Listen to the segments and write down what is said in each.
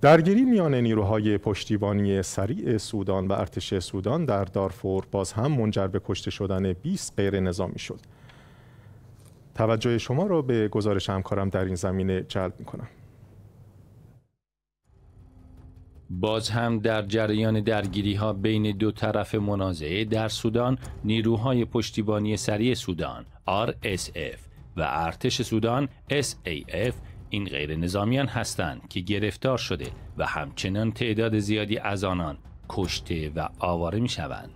درگیری میان نیروهای پشتیبانی سریع سودان و ارتش سودان در دارفور باز هم منجر به کشته شدن 20 غیر نظامی شد. توجه شما را به گزارش همکارم در این زمینه جلب می کنم. باز هم در جریان درگیری ها بین دو طرف منازعه در سودان نیروهای پشتیبانی سریع سودان RSF و ارتش سودان SAF این غیر نظامیان هستند که گرفتار شده و همچنان تعداد زیادی از آنان کشته و آواره می شوند.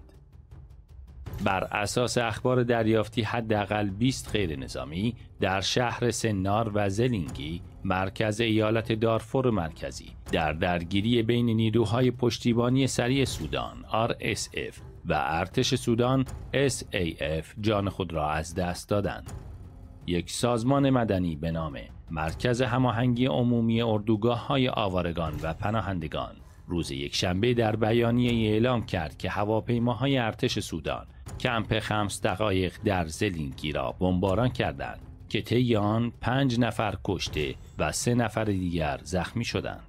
بر اساس اخبار دریافتی حداقل 20 غیر نظامی در شهر سنار و زلینگی مرکز ایالت دارفور مرکزی در درگیری بین نیروهای پشتیبانی سریع سودان RSF و ارتش سودان SAF جان خود را از دست دادند. یک سازمان مدنی به نام مرکز هماهنگی عمومی اردوگاه های آوارگان و پناهندگان روز یک شنبه در بیانیه اعلام کرد که هواپیماهای ارتش سودان کمپ خمس دقایق در زلینگی را بمباران کردند که طی آن پنج نفر کشته و سه نفر دیگر زخمی شدند.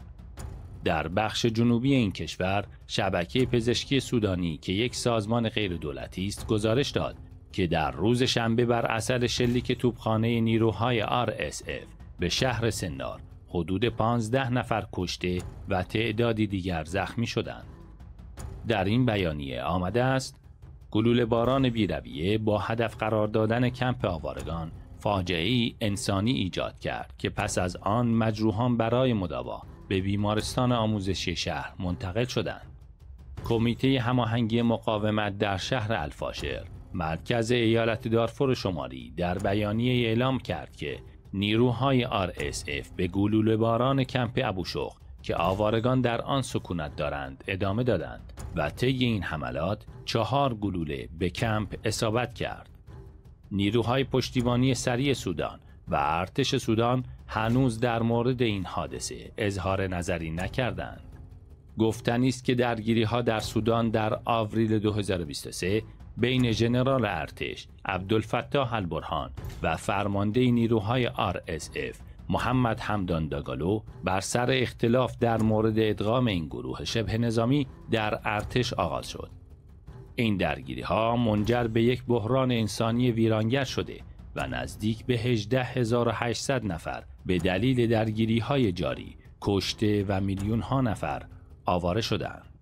در بخش جنوبی این کشور شبکه پزشکی سودانی که یک سازمان غیر دولتی است گزارش داد که در روز شنبه بر اثر شلیک توپخانه نیروهای RSF به شهر سنار حدود 15 نفر کشته و تعدادی دیگر زخمی شدند. در این بیانیه آمده است گلول باران بیرویه با هدف قرار دادن کمپ آوارگان فاجعه ای انسانی ایجاد کرد که پس از آن مجروحان برای مداوا به بیمارستان آموزشی شهر منتقل شدند. کمیته هماهنگی مقاومت در شهر الفاشر مرکز ایالت دارفور شماری در بیانیه اعلام کرد که نیروهای RSF به گلوله باران کمپ شخ که آوارگان در آن سکونت دارند ادامه دادند و طی این حملات چهار گلوله به کمپ اصابت کرد. نیروهای پشتیبانی سریع سودان و ارتش سودان هنوز در مورد این حادثه اظهار نظری نکردند. گفتنی است که درگیری ها در سودان در آوریل 2023 بین ژنرال ارتش عبدالفتاح البرهان و فرمانده نیروهای RSF محمد همدان داگالو بر سر اختلاف در مورد ادغام این گروه شبه نظامی در ارتش آغاز شد. این درگیری ها منجر به یک بحران انسانی ویرانگر شده و نزدیک به 18800 نفر به دلیل درگیری های جاری کشته و میلیون ها نفر آواره شدند.